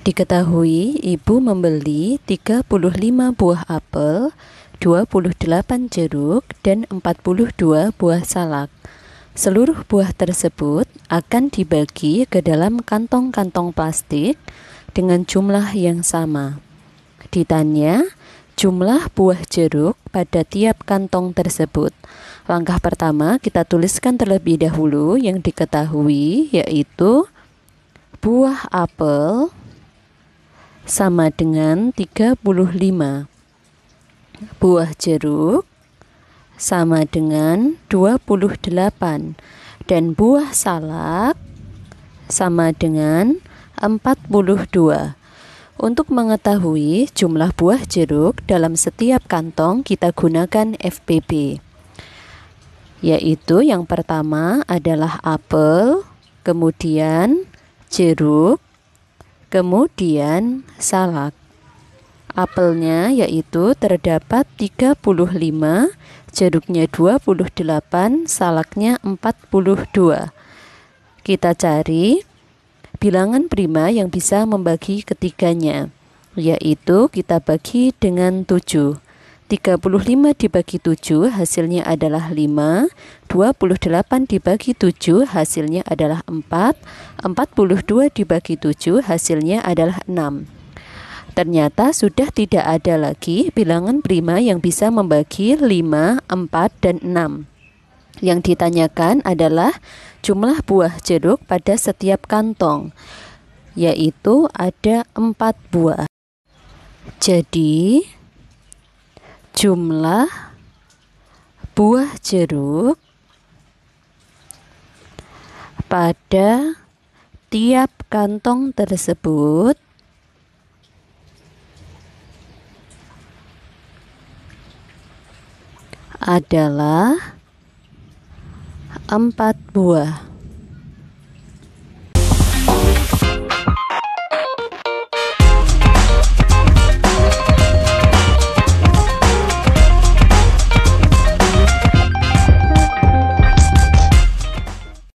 Diketahui ibu membeli 35 buah apel, 28 jeruk, dan 42 buah salak. Seluruh buah tersebut akan dibagi ke dalam kantong-kantong plastik dengan jumlah yang sama. Ditanya jumlah buah jeruk pada tiap kantong tersebut. Langkah pertama kita tuliskan terlebih dahulu yang diketahui yaitu buah apel sama dengan 35 buah jeruk sama dengan 28 dan buah salak sama dengan 42 untuk mengetahui jumlah buah jeruk dalam setiap kantong kita gunakan FPB yaitu yang pertama adalah apel, kemudian jeruk, Kemudian salak. Apelnya yaitu terdapat 35, jeruknya 28, salaknya 42. Kita cari bilangan prima yang bisa membagi ketiganya, yaitu kita bagi dengan 7. 35 dibagi 7 hasilnya adalah 5, 28 dibagi 7 hasilnya adalah 4, 42 dibagi 7 hasilnya adalah 6. Ternyata sudah tidak ada lagi bilangan prima yang bisa membagi 5, 4, dan 6. Yang ditanyakan adalah jumlah buah jeruk pada setiap kantong, yaitu ada 4 buah. Jadi, jumlah buah jeruk pada tiap kantong tersebut adalah empat buah.